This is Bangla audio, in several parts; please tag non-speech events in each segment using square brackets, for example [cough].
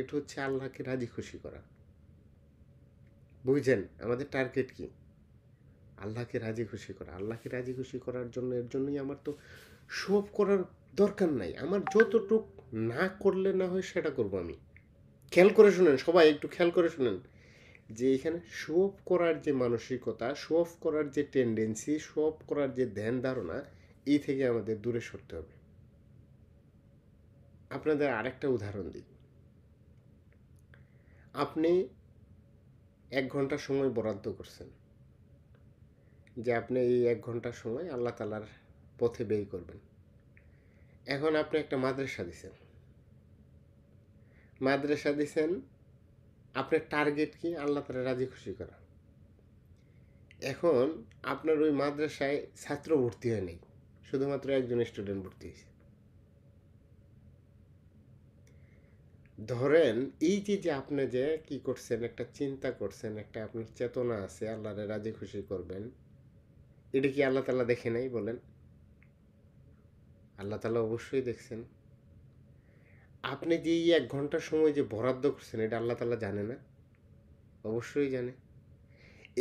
এটা হচ্ছে আল্লাহকে রাজি খুশি করা বুঝছেন আমাদের টার্গেট কি আল্লাহকে রাজি খুশি করা আল্লাহকে রাজি খুশি করার জন্য এর জন্যই আমার তো শোভ করার দরকার নাই আমার যতটুক না করলে না হয় সেটা করব আমি খেয়াল করে শুনেন সবাই একটু খেয়াল করে শুনেন যে এখানে শো অফ করার যে মানসিকতা শো অফ করার যে টেন্ডেন্সি শো অফ করার যে ধ্যান ধারণা এই থেকে আমাদের দূরে সরতে হবে আপনাদের আরেকটা উদাহরণ দিই আপনি এক ঘন্টা সময় বরাদ্দ করছেন যে আপনি এই এক ঘন্টা সময় আল্লাহ তালার পথে ব্যয় করবেন এখন আপনি একটা মাদ্রাসা দিছেন মাদ্রাসা দিছেন আপনার টার্গেট কি আল্লাহ তালা রাজি খুশি করা এখন আপনার ওই মাদ্রাসায় ছাত্র ভর্তি হয়নি শুধুমাত্র একজন স্টুডেন্ট ভর্তি হয়েছে ধরেন এই যে যে আপনি যে কি করছেন একটা চিন্তা করছেন একটা আপনার চেতনা আছে আল্লাহরে রাজি খুশি করবেন এটা কি আল্লাহ তালা দেখে নাই বলেন আল্লাহ তালা অবশ্যই দেখছেন আপনি যে এই এক ঘন্টার সময় যে বরাদ্দ করছেন এটা আল্লাহ তালা জানে না অবশ্যই জানে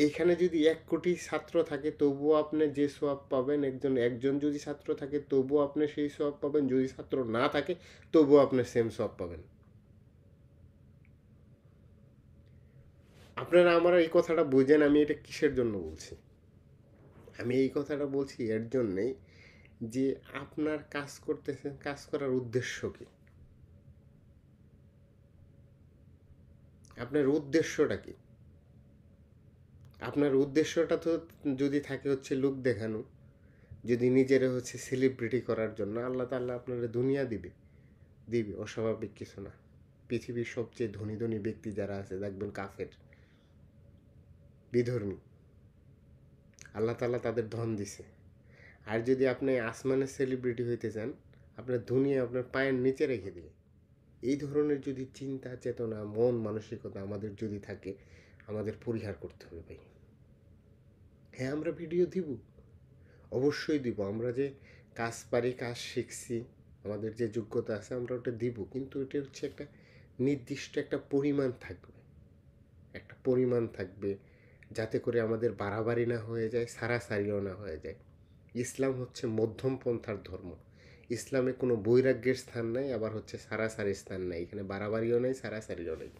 এইখানে যদি এক কোটি ছাত্র থাকে তবুও আপনি যে সোয়াব পাবেন একজন একজন যদি ছাত্র থাকে তবুও আপনি সেই সোয়াব পাবেন যদি ছাত্র না থাকে তবুও আপনি সেম সোয়াব পাবেন আপনারা আমার এই কথাটা বুঝেন আমি এটা কিসের জন্য বলছি আমি এই কথাটা বলছি এর জন্যেই যে আপনার কাজ করতেছেন কাজ করার উদ্দেশ্য কী আপনার উদ্দেশ্যটা কি আপনার উদ্দেশ্যটা তো যদি থাকে হচ্ছে লুক দেখানো যদি নিজেরা হচ্ছে সেলিব্রিটি করার জন্য আল্লাহ তাল্লাহ আপনারা দুনিয়া দিবে দিবে অস্বাভাবিক কিছু না পৃথিবীর সবচেয়ে ধনী ধনী ব্যক্তি যারা আছে দেখবেন কাফের বিধর্মী আল্লাহ তালা তাদের ধন দিছে আর যদি আপনি আসমানের সেলিব্রিটি হইতে চান আপনার দুনিয়া আপনার পায়ের নিচে রেখে দেবে এই ধরনের যদি চিন্তা চেতনা মন মানসিকতা আমাদের যদি থাকে আমাদের পরিহার করতে হবে ভাই হ্যাঁ আমরা ভিডিও দিব অবশ্যই দিব আমরা যে কাজ পারি কাজ শিখছি আমাদের যে যোগ্যতা আছে আমরা ওটা দিব কিন্তু এটা হচ্ছে একটা নির্দিষ্ট একটা পরিমাণ থাকবে একটা পরিমাণ থাকবে যাতে করে আমাদের বাড়াবাড়ি না হয়ে যায় সারাসারিও না হয়ে যায় ইসলাম হচ্ছে মধ্যম পন্থার ধর্ম ইসলামে কোনো বৈরাগ্যের স্থান নাই আবার হচ্ছে সারাসারির স্থান নাই এখানে বাড়াবাড়িও নাই সারাসারিও নাই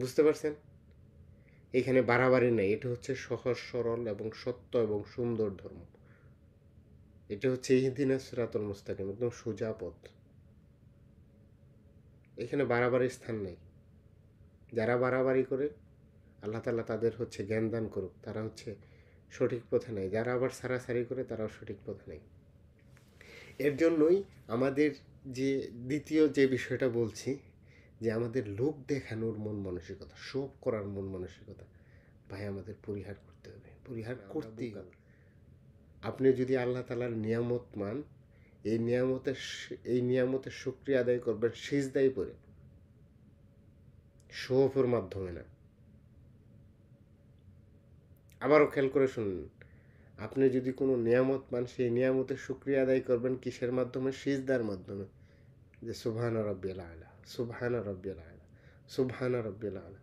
বুঝতে পারছেন এখানে বাড়াবাড়ি নাই এটা হচ্ছে সহজ সরল এবং সত্য এবং সুন্দর ধর্ম এটা হচ্ছে ইহদিনা সুরাতন মুস্তাকিম একদম সোজা পথ এখানে বাড়াবাড়ির স্থান নেই যারা বাড়াবাড়ি করে আল্লাহ তালা তাদের হচ্ছে জ্ঞান দান করুক তারা হচ্ছে সঠিক পথে নেয় যারা আবার সারাসারি করে তারাও সঠিক পথে নেয় এর জন্যই আমাদের যে দ্বিতীয় যে বিষয়টা বলছি যে আমাদের লোক দেখানোর মন মানসিকতা শোক করার মন মানসিকতা ভাই আমাদের পরিহার করতে হবে পরিহার করতেই হবে আপনি যদি আল্লাহ তালার নিয়ামত মান এই নিয়ামতের এই নিয়ামতের সুক্রিয়া আদায় করবেন সেজদাই পরে শোভের মাধ্যমে না আবারও খেয়াল করে শুনুন আপনি যদি কোনো নিয়ামত পান সেই নিয়ামতের শুক্রিয়া আদায় করবেন কিসের মাধ্যমে সিজদার মাধ্যমে যে সুবহান রব্বিল আলা সুবহান রব্বিল আলা সুবহান রব্বিল আলা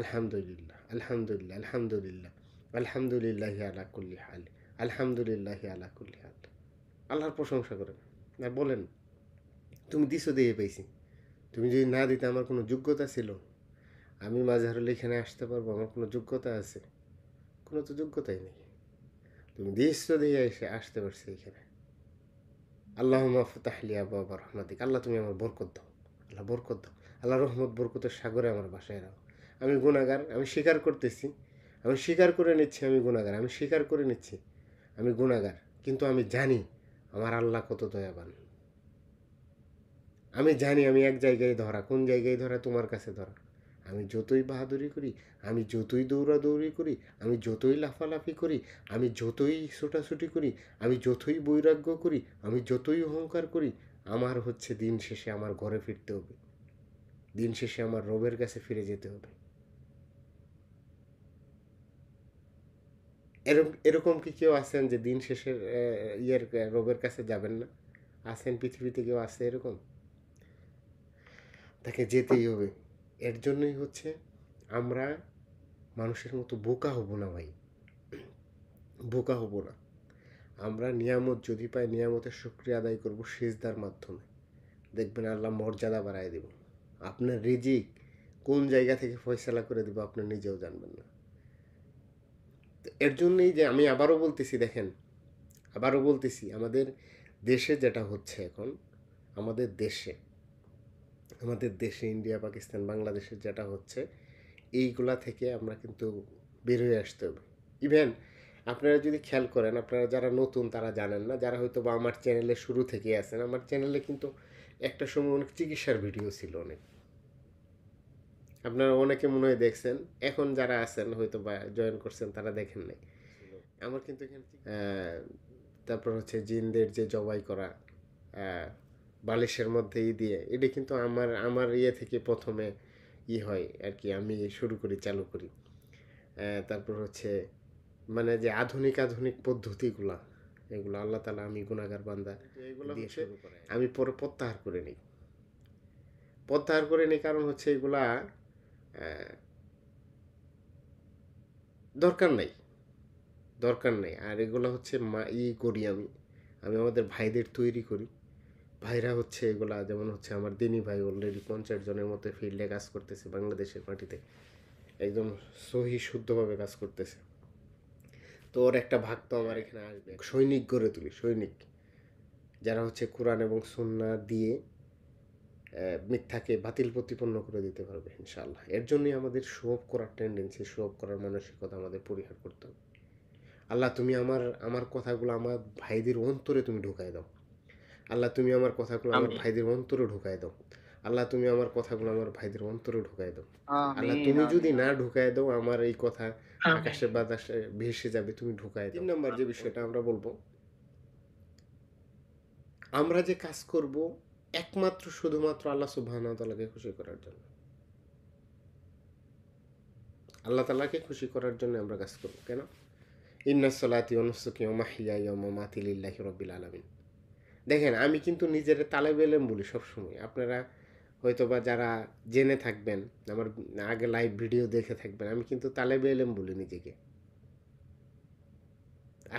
আলহামদুলিল্লাহ আলহামদুলিল্লাহ আলহামদুলিল্লাহ আলহামদুলিল্লাহ আলা কুল্লি হাল আলহামদুলিল্লাহ আলা কুল্লি হাল আল্লাহর প্রশংসা করেন আর বলেন তুমি দিছো দিয়ে পেয়েছি তুমি যদি না দিতে আমার কোনো যোগ্যতা ছিল আমি মাঝে এখানে আসতে পারবো আমার কোনো যোগ্যতা আছে কোনো তো যোগ্যতাই নেই তুমি দিয়েছ দিয়ে এসে আসতে পারছি এখানে আল্লাহ মাহফুতাহলি আবু আবার রহমাদিক আল্লাহ তুমি আমার বরকত দাও আল্লাহ বরকত দাও আল্লাহ রহমত বরকতের সাগরে আমার বাসায় রাখো আমি গুণাগার আমি স্বীকার করতেছি আমি স্বীকার করে নিচ্ছি আমি গুণাগার আমি স্বীকার করে নিচ্ছি আমি গুণাগার কিন্তু আমি জানি আমার আল্লাহ কত দয়াবান আমি জানি আমি এক জায়গায় ধরা কোন জায়গায় ধরা তোমার কাছে ধরা আমি যতই বাহাদুরি করি আমি যতই দৌড়াদৌড়ি করি আমি যতই লাফালাফি করি আমি যতই ছোটাছুটি করি আমি যতই বৈরাগ্য করি আমি যতই অহংকার করি আমার হচ্ছে দিন শেষে আমার ঘরে ফিরতে হবে দিন শেষে আমার রবের কাছে ফিরে যেতে হবে এরকম এরকম কি কেউ আছেন যে দিন শেষের ইয়ের রবের কাছে যাবেন না আছেন পৃথিবীতে কেউ আছে এরকম তাকে যেতেই হবে এর জন্যই হচ্ছে আমরা মানুষের মতো বোকা হব না ভাই বোকা হব না আমরা নিয়ামত যদি পাই নিয়ামতের শুক্রিয়া আদায় করব সেজদার মাধ্যমে দেখবেন আল্লাহ মর্যাদা বাড়ায় দেব আপনার রিজিক কোন জায়গা থেকে ফয়সালা করে দেবো আপনার নিজেও জানবেন না এর জন্যই যে আমি আবারও বলতেছি দেখেন আবারও বলতেছি আমাদের দেশে যেটা হচ্ছে এখন আমাদের দেশে আমাদের দেশে ইন্ডিয়া পাকিস্তান বাংলাদেশের যেটা হচ্ছে এইগুলা থেকে আমরা কিন্তু বের হয়ে আসতে হবে ইভেন আপনারা যদি খেয়াল করেন আপনারা যারা নতুন তারা জানেন না যারা হয়তো বা আমার চ্যানেলে শুরু থেকে আছেন আমার চ্যানেলে কিন্তু একটা সময় অনেক চিকিৎসার ভিডিও ছিল অনেক আপনারা অনেকে মনে হয় দেখছেন এখন যারা আছেন হয়তো বা জয়েন করছেন তারা দেখেন নাই আমার কিন্তু তারপর হচ্ছে জিনদের যে জবাই করা বালিশের মধ্যেই দিয়ে এটা কিন্তু আমার আমার ইয়ে থেকে প্রথমে ই হয় আর কি আমি শুরু করি চালু করি তারপর হচ্ছে মানে যে আধুনিক আধুনিক পদ্ধতিগুলা এগুলো আল্লাহ তালা আমি গুণাগার বান্দা আচ্ছা, এগুলো শুরু করে আমি পরে প্রত্যাহার করে নিই প্রত্যাহার করে নিই কারণ হচ্ছে এগুলা দরকার নাই দরকার নেই আর এগুলো হচ্ছে মা ই করি আমি আমি আমাদের ভাইদের তৈরি করি ভাইরা হচ্ছে এগুলা যেমন হচ্ছে আমার দিনী ভাই অলরেডি পঞ্চাশ জনের মতো ফিল্ডে কাজ করতেছে বাংলাদেশের মাটিতে একদম সহি শুদ্ধভাবে কাজ করতেছে তো ওর একটা ভাগ তো আমার এখানে আসবে সৈনিক গড়ে তুলি সৈনিক যারা হচ্ছে কোরআন এবং সন্না দিয়ে মিথ্যাকে বাতিল প্রতিপন্ন করে দিতে পারবে ইনশাল্লাহ এর জন্যই আমাদের শো অফ করার টেন্ডেন্সি শো অফ করার মানসিকতা আমাদের পরিহার করতে হবে আল্লাহ তুমি আমার আমার কথাগুলো আমার ভাইদের অন্তরে তুমি ঢুকাই দাও আল্লাহ তুমি আমার কথাগুলো আমার ভাইদের অন্তরে ঢুকাই দাও আল্লাহ তুমি আমার কথাগুলো আমার ভাইদের অন্তরে ঢুকাই দাও আল্লাহ তুমি যদি না ঢুকাই দাও আমার এই কথা আকাশে বাতাসে ভেসে যাবে তুমি ঢুকাই দাও তিন নম্বর যে বিষয়টা আমরা বলবো আমরা যে কাজ করব একমাত্র শুধুমাত্র আল্লাহ সুবহানাহু তাআলাকে খুশি করার জন্য আল্লাহ তাআলাকে খুশি করার জন্য আমরা কাজ করব কেন ইন্না সলাতি অনুসুকি ওমাহিয়া ওমামাতি লিল্লাহি রাব্বিল আলামিন দেখেন আমি কিন্তু নিজের তালে বেলেম বলি সবসময় আপনারা হয়তো বা যারা জেনে থাকবেন আমার আগে লাইভ ভিডিও দেখে থাকবেন আমি কিন্তু তালে বেলেম বলি নিজেকে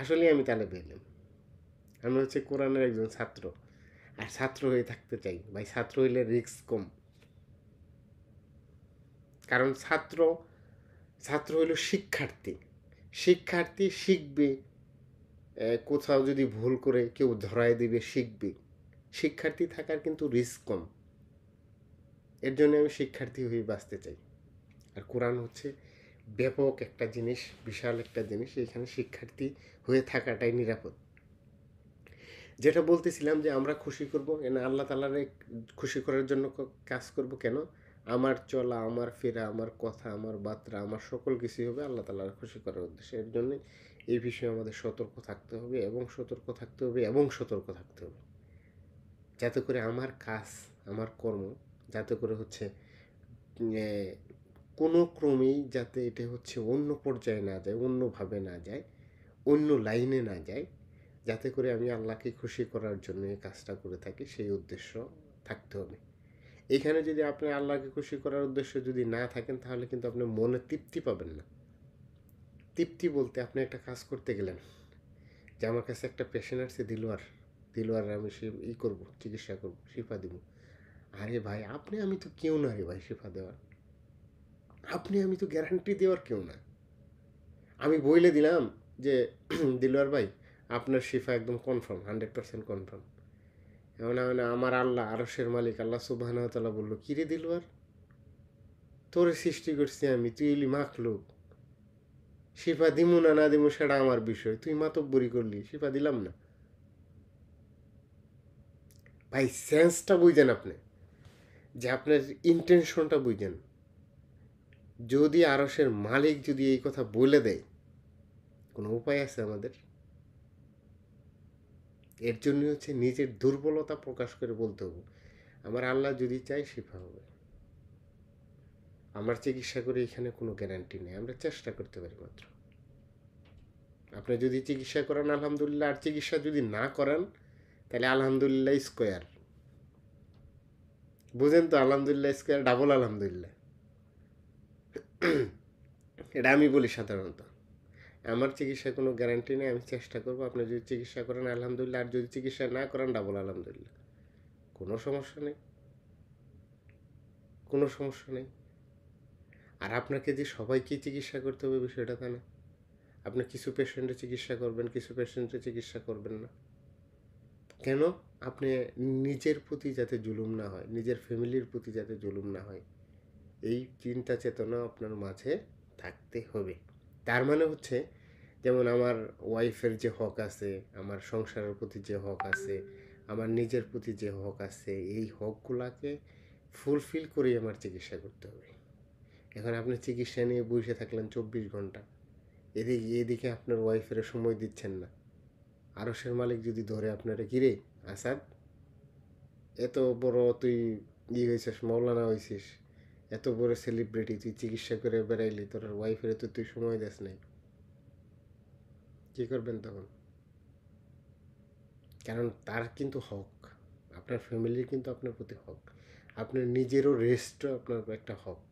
আসলেই আমি তালে বেলেম আমি হচ্ছে কোরআনের একজন ছাত্র আর ছাত্র হয়ে থাকতে চাই ভাই ছাত্র হইলে রিস্ক কম কারণ ছাত্র ছাত্র হইল শিক্ষার্থী শিক্ষার্থী শিখবে কোথাও যদি ভুল করে কেউ ধরায় দিবে শিখবে শিক্ষার্থী থাকার কিন্তু রিস্ক কম এর জন্য আমি শিক্ষার্থী হয়ে বাঁচতে চাই আর কোরআন হচ্ছে ব্যাপক একটা জিনিস বিশাল একটা জিনিস এখানে শিক্ষার্থী হয়ে থাকাটাই নিরাপদ যেটা বলতেছিলাম যে আমরা খুশি করব এনে আল্লাহ তালার খুশি করার জন্য কাজ করব কেন আমার চলা আমার ফেরা আমার কথা আমার বার্তা আমার সকল কিছুই হবে আল্লাহ তালার খুশি করার উদ্দেশ্যে এর জন্যই এই বিষয়ে আমাদের সতর্ক থাকতে হবে এবং সতর্ক থাকতে হবে এবং সতর্ক থাকতে হবে যাতে করে আমার কাজ আমার কর্ম যাতে করে হচ্ছে কোনো ক্রমেই যাতে এটা হচ্ছে অন্য পর্যায়ে না যায় অন্যভাবে না যায় অন্য লাইনে না যায় যাতে করে আমি আল্লাহকে খুশি করার জন্য এই কাজটা করে থাকি সেই উদ্দেশ্য থাকতে হবে এখানে যদি আপনি আল্লাহকে খুশি করার উদ্দেশ্য যদি না থাকেন তাহলে কিন্তু আপনি মনে তৃপ্তি পাবেন না তৃপ্তি বলতে আপনি একটা কাজ করতে গেলেন যে আমার কাছে একটা পেশেন্ট আসছে দিলোয়ার দিলোয়ার আমি সে ই করবো চিকিৎসা করবো শিফা দিব আরে ভাই আপনি আমি তো কেউ না রে ভাই শিফা দেওয়ার আপনি আমি তো গ্যারান্টি দেওয়ার কেউ না আমি বইলে দিলাম যে [clears throat] দিলোয়ার ভাই আপনার শিফা একদম কনফার্ম হান্ড্রেড পার্সেন্ট কনফার্ম এমন মানে আমার আল্লাহ আরসের মালিক আল্লাহ সুবাহ বললো কিরে দিলোয়ার তোরে সৃষ্টি করছি আমি তুই এলি মাখলুক শিফা দিমু না না দিমু সেটা আমার বিষয় তুই মাতব্বরি করলি শিফা দিলাম না ভাই সেন্সটা বুঝেন আপনি যে আপনার ইন্টেনশনটা বুঝেন যদি আরসের মালিক যদি এই কথা বলে দেয় কোনো উপায় আছে আমাদের এর জন্য হচ্ছে নিজের দুর্বলতা প্রকাশ করে বলতে হবে আমার আল্লাহ যদি চাই শিফা হবে আমার চিকিৎসা করে এখানে কোনো গ্যারান্টি নেই আমরা চেষ্টা করতে পারি মাত্র আপনি যদি চিকিৎসা করেন আলহামদুলিল্লাহ আর চিকিৎসা যদি না করেন তাহলে আলহামদুলিল্লাহ স্কোয়ার বুঝেন তো আলহামদুলিল্লাহ স্কোয়ার ডাবল আলহামদুলিল্লাহ এটা আমি বলি সাধারণত আমার চিকিৎসা কোনো গ্যারান্টি নেই আমি চেষ্টা করবো আপনি যদি চিকিৎসা করেন আলহামদুলিল্লাহ আর যদি চিকিৎসা না করেন ডাবল আলহামদুলিল্লাহ কোনো সমস্যা নেই কোনো সমস্যা নেই আর আপনাকে যে সবাইকে চিকিৎসা করতে হবে বিষয়টা তা না আপনি কিছু পেশেন্টের চিকিৎসা করবেন কিছু পেশেন্টের চিকিৎসা করবেন না কেন আপনি নিজের প্রতি যাতে জুলুম না হয় নিজের ফ্যামিলির প্রতি যাতে জুলুম না হয় এই চিন্তা চেতনা আপনার মাঝে থাকতে হবে তার মানে হচ্ছে যেমন আমার ওয়াইফের যে হক আছে আমার সংসারের প্রতি যে হক আছে আমার নিজের প্রতি যে হক আছে এই হকগুলোকে ফুলফিল করে আমার চিকিৎসা করতে হবে এখন আপনি চিকিৎসা নিয়ে বসে থাকলেন চব্বিশ ঘন্টা এদিকে এদিকে আপনার ওয়াইফের সময় দিচ্ছেন না আরসের মালিক যদি ধরে আপনারা কিরে আসাদ এত বড় তুই ই হয়েছিস মৌলানা হয়েছিস এত বড় সেলিব্রিটি তুই চিকিৎসা করে বেড়াইলি তোর ওয়াইফের তো তুই সময় দেস নাই কী করবেন তখন কারণ তার কিন্তু হক আপনার ফ্যামিলির কিন্তু আপনার প্রতি হক আপনার নিজেরও রেস্টও আপনার একটা হক